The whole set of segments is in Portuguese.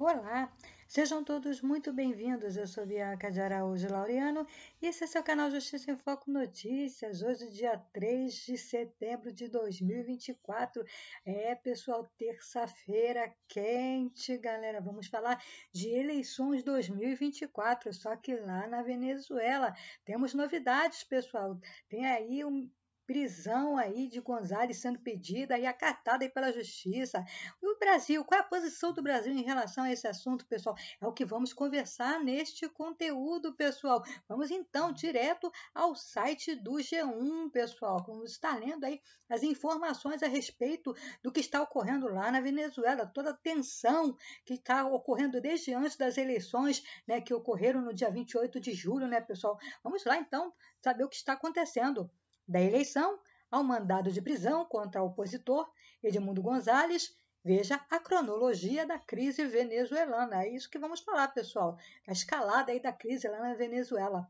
Olá, sejam todos muito bem-vindos. Eu sou Bianca de Araújo Laureano e esse é seu canal Justiça em Foco Notícias. Hoje, dia 3 de setembro de 2024. É, pessoal, terça-feira quente, galera. Vamos falar de eleições 2024. Só que lá na Venezuela temos novidades, pessoal. Tem aí um prisão aí de Gonzales sendo pedida e acatada aí pela justiça. E o Brasil, qual é a posição do Brasil em relação a esse assunto, pessoal? É o que vamos conversar neste conteúdo, pessoal. Vamos então direto ao site do G1, pessoal. Vamos estar lendo aí as informações a respeito do que está ocorrendo lá na Venezuela, toda a tensão que está ocorrendo desde antes das eleições, né, que ocorreram no dia 28 de julho, né, pessoal? Vamos lá então saber o que está acontecendo da eleição ao mandado de prisão contra o opositor Edmundo Gonzalez. Veja a cronologia da crise venezuelana. É isso que vamos falar, pessoal. A escalada aí da crise lá na Venezuela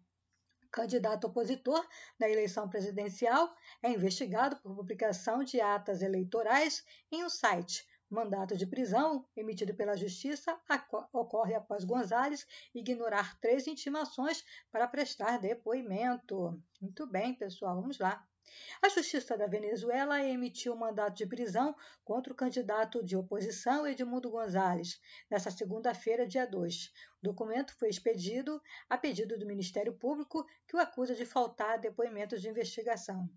candidato opositor na eleição presidencial, é investigado por publicação de atas eleitorais em um site Mandato de prisão, emitido pela Justiça, ocorre após Gonzalez ignorar três intimações para prestar depoimento. Muito bem, pessoal, vamos lá. A Justiça da Venezuela emitiu mandato de prisão contra o candidato de oposição Edmundo Gonzalez, nesta segunda-feira, dia 2. O documento foi expedido a pedido do Ministério Público, que o acusa de faltar depoimentos de investigação.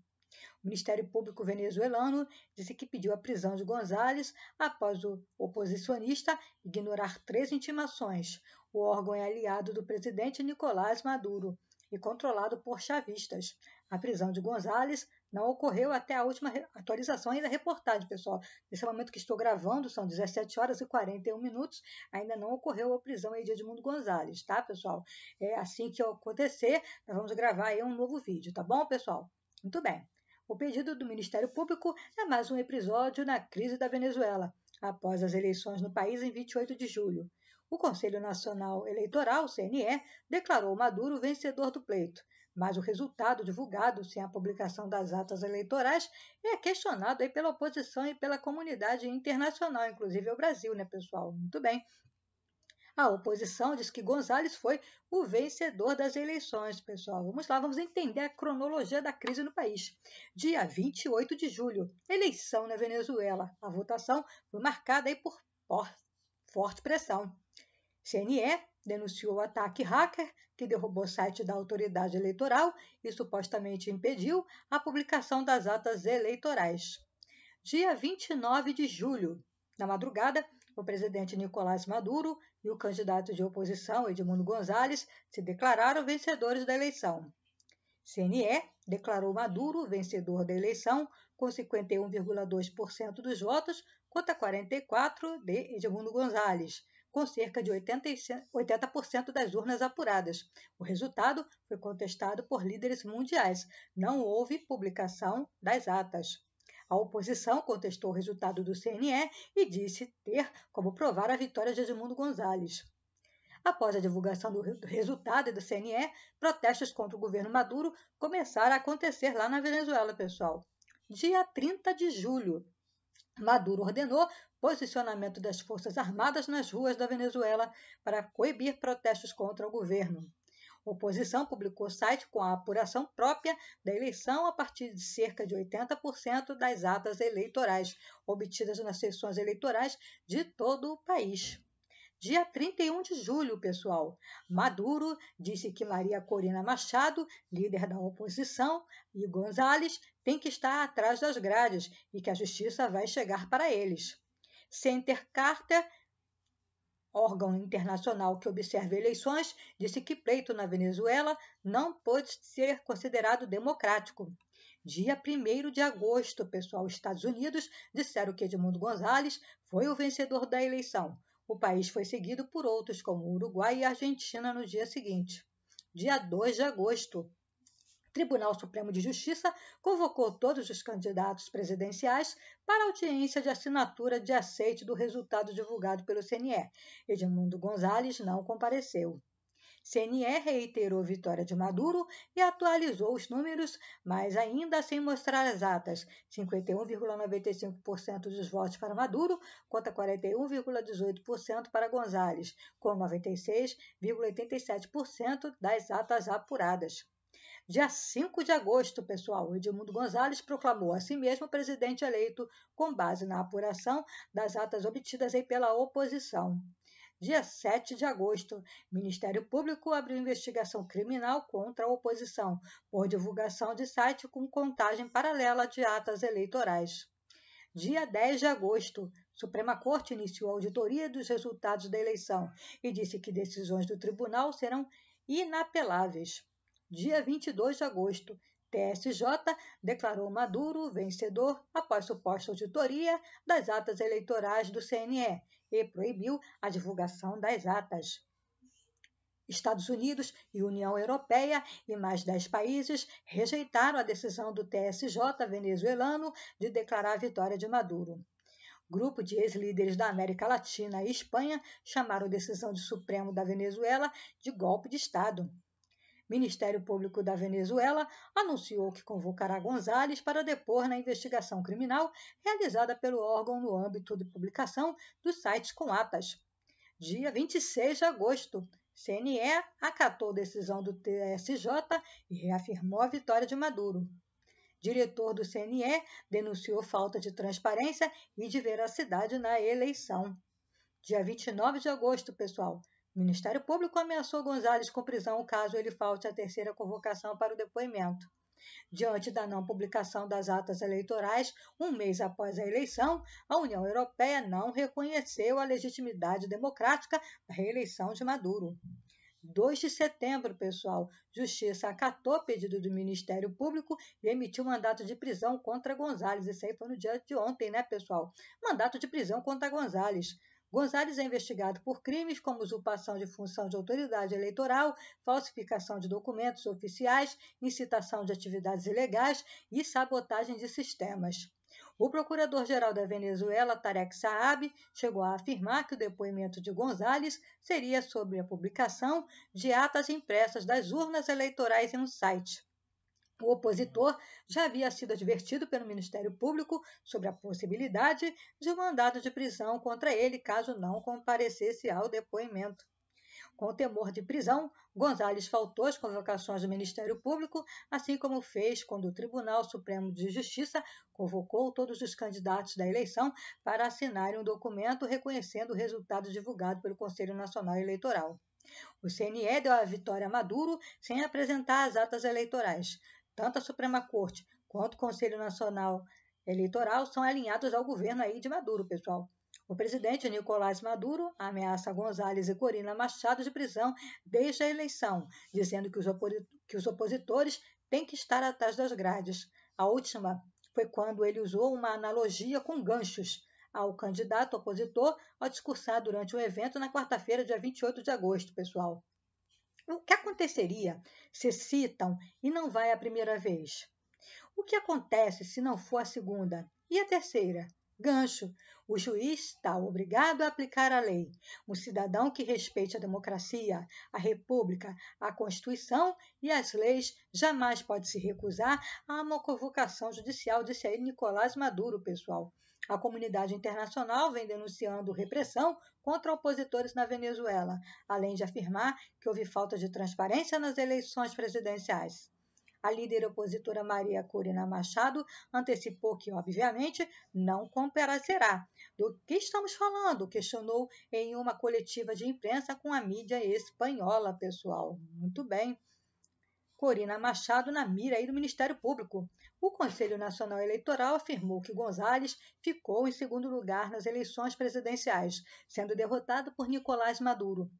O Ministério Público venezuelano disse que pediu a prisão de Gonzalez após o oposicionista ignorar três intimações. O órgão é aliado do presidente Nicolás Maduro e controlado por chavistas. A prisão de Gonzalez não ocorreu até a última atualização da reportagem, pessoal. Nesse momento que estou gravando, são 17 horas e 41 minutos, ainda não ocorreu a prisão aí de Edmundo Gonzalez, tá, pessoal? É assim que acontecer, nós vamos gravar aí um novo vídeo, tá bom, pessoal? Muito bem. O pedido do Ministério Público é mais um episódio na crise da Venezuela, após as eleições no país em 28 de julho. O Conselho Nacional Eleitoral, CNE, declarou Maduro vencedor do pleito, mas o resultado divulgado sem a publicação das atas eleitorais é questionado aí pela oposição e pela comunidade internacional, inclusive o Brasil, né, pessoal? Muito bem. A oposição diz que Gonzalez foi o vencedor das eleições, pessoal. Vamos lá, vamos entender a cronologia da crise no país. Dia 28 de julho, eleição na Venezuela. A votação foi marcada aí por forte pressão. CNE denunciou o ataque hacker que derrubou o site da autoridade eleitoral e supostamente impediu a publicação das atas eleitorais. Dia 29 de julho, na madrugada, o presidente Nicolás Maduro e o candidato de oposição, Edmundo Gonzalez, se declararam vencedores da eleição. CNE declarou Maduro vencedor da eleição com 51,2% dos votos contra 44% de Edmundo Gonzalez, com cerca de 80% das urnas apuradas. O resultado foi contestado por líderes mundiais. Não houve publicação das atas. A oposição contestou o resultado do CNE e disse ter como provar a vitória de Edmundo Gonzalez. Após a divulgação do resultado do CNE, protestos contra o governo Maduro começaram a acontecer lá na Venezuela, pessoal. Dia 30 de julho, Maduro ordenou posicionamento das Forças Armadas nas ruas da Venezuela para coibir protestos contra o governo oposição publicou site com a apuração própria da eleição a partir de cerca de 80% das atas eleitorais obtidas nas sessões eleitorais de todo o país. Dia 31 de julho, pessoal. Maduro disse que Maria Corina Machado, líder da oposição, e Gonzalez tem que estar atrás das grades e que a justiça vai chegar para eles. Center Carter órgão internacional que observa eleições, disse que pleito na Venezuela não pode ser considerado democrático. Dia 1 de agosto, pessoal, Estados Unidos disseram que Edmundo Gonzalez foi o vencedor da eleição. O país foi seguido por outros, como Uruguai e Argentina, no dia seguinte. Dia 2 de agosto, Tribunal Supremo de Justiça convocou todos os candidatos presidenciais para audiência de assinatura de aceite do resultado divulgado pelo CNE. Edmundo Gonzalez não compareceu. CNE reiterou vitória de Maduro e atualizou os números, mas ainda sem mostrar as atas. 51,95% dos votos para Maduro contra 41,18% para Gonzales, com 96,87% das atas apuradas. Dia 5 de agosto, pessoal, Edmundo Gonzalez proclamou a si mesmo presidente eleito com base na apuração das atas obtidas aí pela oposição. Dia 7 de agosto, Ministério Público abriu investigação criminal contra a oposição por divulgação de site com contagem paralela de atas eleitorais. Dia 10 de agosto, Suprema Corte iniciou a auditoria dos resultados da eleição e disse que decisões do tribunal serão inapeláveis dia 22 de agosto. TSJ declarou Maduro vencedor após suposta auditoria das atas eleitorais do CNE e proibiu a divulgação das atas. Estados Unidos e União Europeia e mais dez países rejeitaram a decisão do TSJ venezuelano de declarar a vitória de Maduro. Grupo de ex-líderes da América Latina e Espanha chamaram a decisão do Supremo da Venezuela de golpe de Estado. Ministério Público da Venezuela anunciou que convocará Gonzalez para depor na investigação criminal realizada pelo órgão no âmbito de publicação dos sites com atas. Dia 26 de agosto, CNE acatou decisão do TSJ e reafirmou a vitória de Maduro diretor do CNE, denunciou falta de transparência e de veracidade na eleição. Dia 29 de agosto, pessoal, o Ministério Público ameaçou Gonzalez com prisão caso ele falte à terceira convocação para o depoimento. Diante da não publicação das atas eleitorais, um mês após a eleição, a União Europeia não reconheceu a legitimidade democrática da reeleição de Maduro. 2 de setembro, pessoal, Justiça acatou pedido do Ministério Público e emitiu mandato de prisão contra Gonzalez. Isso aí foi no dia de ontem, né, pessoal? Mandato de prisão contra Gonzalez. Gonzalez é investigado por crimes como usurpação de função de autoridade eleitoral, falsificação de documentos oficiais, incitação de atividades ilegais e sabotagem de sistemas. O procurador-geral da Venezuela, Tarek Saab, chegou a afirmar que o depoimento de Gonzalez seria sobre a publicação de atas impressas das urnas eleitorais em um site. O opositor já havia sido advertido pelo Ministério Público sobre a possibilidade de um mandado de prisão contra ele caso não comparecesse ao depoimento. Com o temor de prisão, Gonzales faltou às convocações do Ministério Público, assim como fez quando o Tribunal Supremo de Justiça convocou todos os candidatos da eleição para assinarem um documento reconhecendo o resultado divulgado pelo Conselho Nacional Eleitoral. O CNE deu a vitória a Maduro sem apresentar as atas eleitorais. Tanto a Suprema Corte quanto o Conselho Nacional Eleitoral são alinhados ao governo aí de Maduro, pessoal. O presidente Nicolás Maduro ameaça Gonzales e Corina Machado de prisão desde a eleição, dizendo que os, que os opositores têm que estar atrás das grades. A última foi quando ele usou uma analogia com ganchos ao candidato opositor ao discursar durante um evento na quarta-feira, dia 28 de agosto, pessoal. O que aconteceria se citam e não vai a primeira vez? O que acontece se não for a segunda e a terceira Gancho. O juiz está obrigado a aplicar a lei. Um cidadão que respeite a democracia, a república, a Constituição e as leis jamais pode se recusar a uma convocação judicial, disse aí Nicolás Maduro, pessoal. A comunidade internacional vem denunciando repressão contra opositores na Venezuela, além de afirmar que houve falta de transparência nas eleições presidenciais. A líder opositora Maria Corina Machado antecipou que, obviamente, não comparecerá. Do que estamos falando? questionou em uma coletiva de imprensa com a mídia espanhola, pessoal. Muito bem. Corina Machado na mira aí do Ministério Público. O Conselho Nacional Eleitoral afirmou que Gonzalez ficou em segundo lugar nas eleições presidenciais, sendo derrotado por Nicolás Maduro.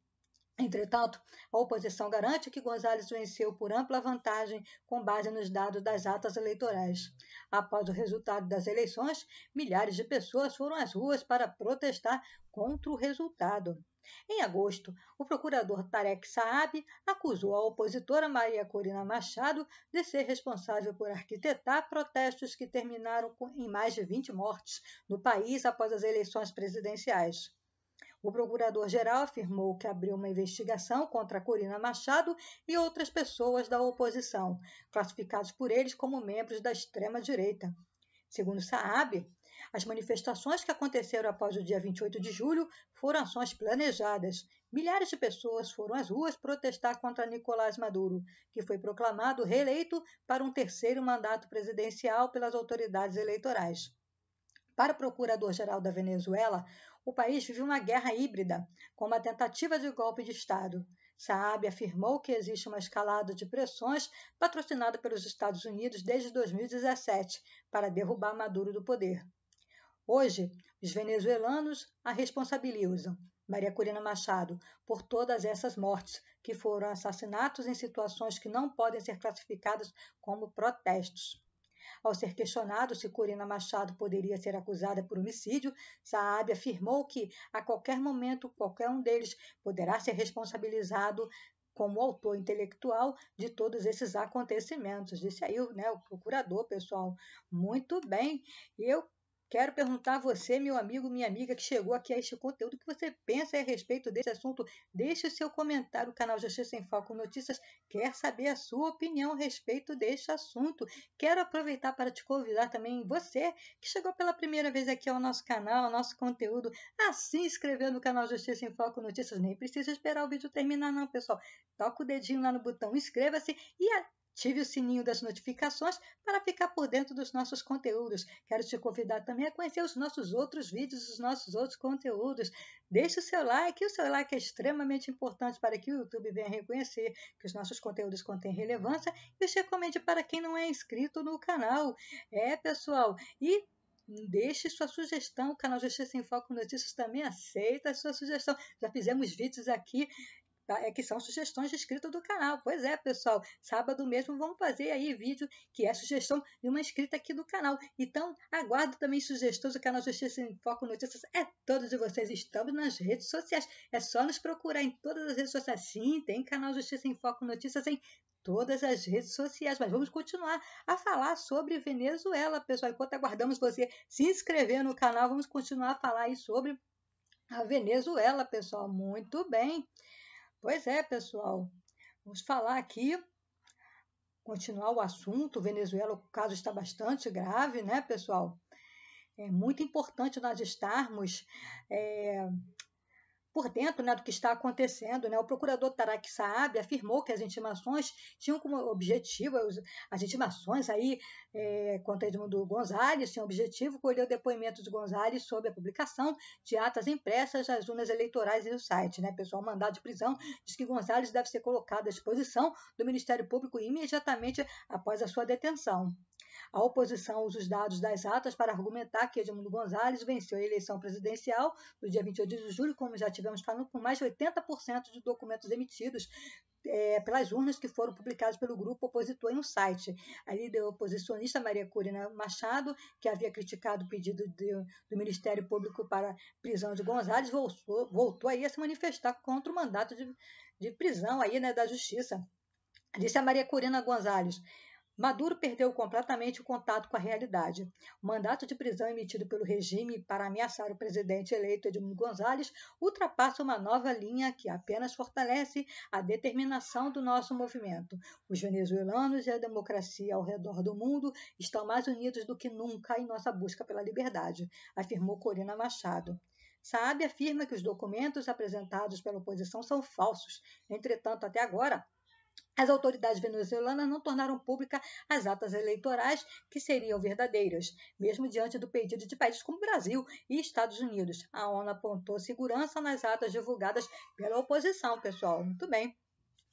Entretanto, a oposição garante que Gonzalez venceu por ampla vantagem com base nos dados das atas eleitorais. Após o resultado das eleições, milhares de pessoas foram às ruas para protestar contra o resultado. Em agosto, o procurador Tarek Saab acusou a opositora Maria Corina Machado de ser responsável por arquitetar protestos que terminaram em mais de 20 mortes no país após as eleições presidenciais. O procurador-geral afirmou que abriu uma investigação contra Corina Machado e outras pessoas da oposição, classificados por eles como membros da extrema-direita. Segundo Saab, as manifestações que aconteceram após o dia 28 de julho foram ações planejadas. Milhares de pessoas foram às ruas protestar contra Nicolás Maduro, que foi proclamado reeleito para um terceiro mandato presidencial pelas autoridades eleitorais. Para o procurador-geral da Venezuela, o país vive uma guerra híbrida, com uma tentativa de golpe de Estado. Saab afirmou que existe uma escalada de pressões patrocinada pelos Estados Unidos desde 2017 para derrubar Maduro do poder. Hoje, os venezuelanos a responsabilizam, Maria Corina Machado, por todas essas mortes, que foram assassinatos em situações que não podem ser classificadas como protestos. Ao ser questionado se Corina Machado poderia ser acusada por homicídio, Saab afirmou que, a qualquer momento, qualquer um deles poderá ser responsabilizado como autor intelectual de todos esses acontecimentos. Disse aí né, o procurador, pessoal. Muito bem. E eu Quero perguntar a você, meu amigo, minha amiga, que chegou aqui a este conteúdo, o que você pensa a respeito desse assunto. Deixe o seu comentário. O canal Justiça em Foco Notícias quer saber a sua opinião a respeito deste assunto. Quero aproveitar para te convidar também, você que chegou pela primeira vez aqui ao nosso canal, ao nosso conteúdo, a se inscrever no canal Justiça em Foco Notícias. Nem precisa esperar o vídeo terminar, não, pessoal. Toca o dedinho lá no botão inscreva-se e Ative o sininho das notificações para ficar por dentro dos nossos conteúdos. Quero te convidar também a conhecer os nossos outros vídeos, os nossos outros conteúdos. Deixe o seu like, o seu like é extremamente importante para que o YouTube venha reconhecer que os nossos conteúdos contêm relevância e os recomende para quem não é inscrito no canal. É, pessoal, e Deixe sua sugestão. O canal Justiça em Foco Notícias também aceita a sua sugestão. Já fizemos vídeos aqui tá? é que são sugestões de escrita do canal. Pois é, pessoal, sábado mesmo vamos fazer aí vídeo que é sugestão de uma escrita aqui do canal. Então, aguardo também sugestões do canal Justiça em Foco Notícias. É todos de vocês. Estamos nas redes sociais. É só nos procurar em todas as redes sociais. Sim, tem canal Justiça em Foco Notícias em todas as redes sociais. Mas vamos continuar a falar sobre Venezuela, pessoal. Enquanto aguardamos você se inscrever no canal, vamos continuar a falar aí sobre a Venezuela, pessoal. Muito bem. Pois é, pessoal. Vamos falar aqui, continuar o assunto. Venezuela, o caso está bastante grave, né, pessoal? É muito importante nós estarmos é, por dentro né, do que está acontecendo. Né? O procurador Tarak Saab afirmou que as intimações tinham como objetivo, as intimações aí é, contra Edmundo Gonzalez, tinham objetivo colher o depoimento de Gonzalez sobre a publicação de atas impressas nas urnas eleitorais e no site. Né? Pessoal, mandado de prisão diz que Gonzalez deve ser colocado à disposição do Ministério Público imediatamente após a sua detenção. A oposição usa os dados das atas para argumentar que Edmundo Gonzalez venceu a eleição presidencial no dia 28 de julho, como já tivemos falando, com mais de 80% de documentos emitidos é, pelas urnas que foram publicados pelo grupo opositor em um site. A líder oposicionista Maria Corina Machado, que havia criticado o pedido de, do Ministério Público para prisão de Gonzalez, voltou, voltou aí a se manifestar contra o mandato de, de prisão aí, né, da Justiça. Disse a Maria Corina Gonzalez, Maduro perdeu completamente o contato com a realidade. O mandato de prisão emitido pelo regime para ameaçar o presidente eleito Edmundo Gonzalez ultrapassa uma nova linha que apenas fortalece a determinação do nosso movimento. Os venezuelanos e a democracia ao redor do mundo estão mais unidos do que nunca em nossa busca pela liberdade, afirmou Corina Machado. Saab afirma que os documentos apresentados pela oposição são falsos. Entretanto, até agora, as autoridades venezuelanas não tornaram pública as atas eleitorais que seriam verdadeiras, mesmo diante do pedido de países como Brasil e Estados Unidos. A ONU apontou segurança nas atas divulgadas pela oposição, pessoal. Muito bem.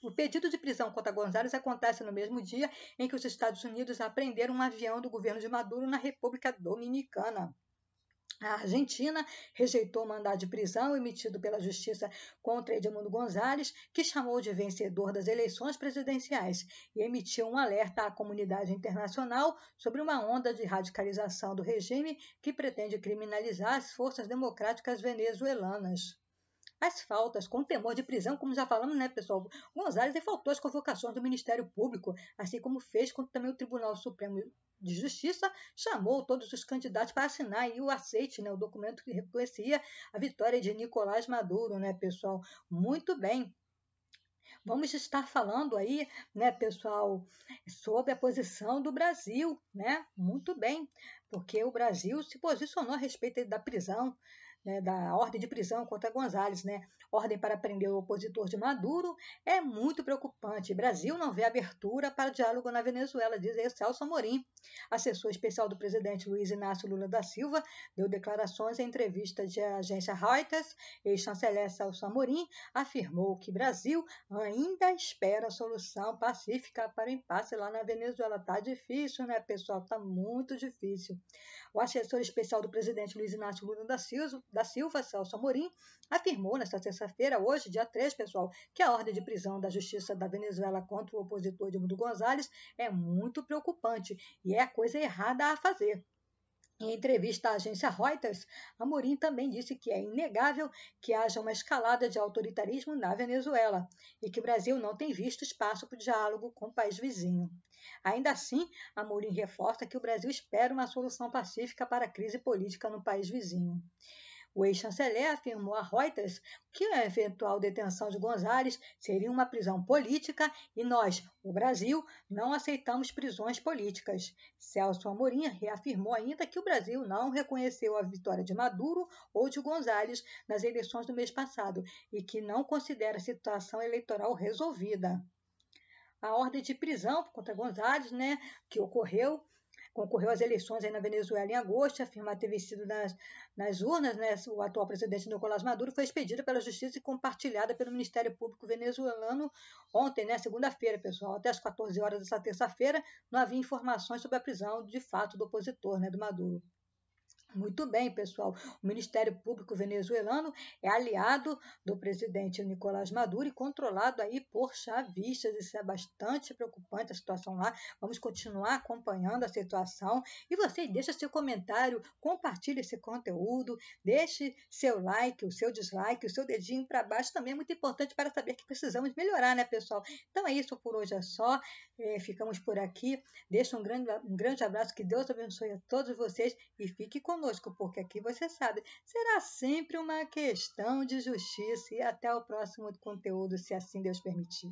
O pedido de prisão contra Gonzalez acontece no mesmo dia em que os Estados Unidos apreenderam um avião do governo de Maduro na República Dominicana. A Argentina rejeitou o mandado de prisão emitido pela Justiça contra Edmundo Gonzalez, que chamou de vencedor das eleições presidenciais, e emitiu um alerta à comunidade internacional sobre uma onda de radicalização do regime que pretende criminalizar as forças democráticas venezuelanas as faltas, com temor de prisão, como já falamos, né, pessoal? Gonzalez faltou às convocações do Ministério Público, assim como fez quando também o Tribunal Supremo de Justiça chamou todos os candidatos para assinar e o aceite, né, o documento que reconhecia a vitória de Nicolás Maduro, né, pessoal? Muito bem. Vamos estar falando aí, né, pessoal, sobre a posição do Brasil, né? Muito bem, porque o Brasil se posicionou a respeito da prisão né, da ordem de prisão contra Gonzales, né, ordem para prender o opositor de Maduro, é muito preocupante. Brasil não vê abertura para diálogo na Venezuela, diz Celso Amorim. Assessor especial do presidente Luiz Inácio Lula da Silva deu declarações em entrevista de agência Reuters. Ex-chanceler Celso Amorim afirmou que Brasil ainda espera solução pacífica para o impasse lá na Venezuela. Tá difícil, né, pessoal? Tá muito difícil. O assessor especial do presidente Luiz Inácio Lula da Silva da Silva, Celso Amorim, afirmou nesta terça-feira, hoje, dia 3, pessoal, que a ordem de prisão da Justiça da Venezuela contra o opositor Edmundo Gonzalez é muito preocupante e é a coisa errada a fazer. Em entrevista à agência Reuters, Amorim também disse que é inegável que haja uma escalada de autoritarismo na Venezuela e que o Brasil não tem visto espaço para o diálogo com o país vizinho. Ainda assim, Amorim reforça que o Brasil espera uma solução pacífica para a crise política no país vizinho. O ex-chanceler afirmou a Reuters que a eventual detenção de Gonzales seria uma prisão política e nós, o Brasil, não aceitamos prisões políticas. Celso Amorim reafirmou ainda que o Brasil não reconheceu a vitória de Maduro ou de Gonzales nas eleições do mês passado e que não considera a situação eleitoral resolvida. A ordem de prisão contra Gonzales, né, que ocorreu concorreu às eleições aí na Venezuela em agosto, afirma ter vencido nas, nas urnas, né? o atual presidente Nicolás Maduro, foi expedida pela Justiça e compartilhada pelo Ministério Público venezuelano ontem, né? segunda-feira, pessoal. Até as 14 horas dessa terça-feira, não havia informações sobre a prisão de fato do opositor, né? do Maduro. Muito bem, pessoal. O Ministério Público venezuelano é aliado do presidente Nicolás Maduro e controlado aí por chavistas. Isso é bastante preocupante a situação lá. Vamos continuar acompanhando a situação. E você deixa seu comentário, compartilhe esse conteúdo, deixe seu like, o seu dislike, o seu dedinho para baixo também é muito importante para saber que precisamos melhorar, né, pessoal? Então é isso por hoje é só. É, ficamos por aqui. Deixa um grande, um grande abraço. Que Deus abençoe a todos vocês e fique com conosco, porque aqui você sabe, será sempre uma questão de justiça. E até o próximo conteúdo, se assim Deus permitir.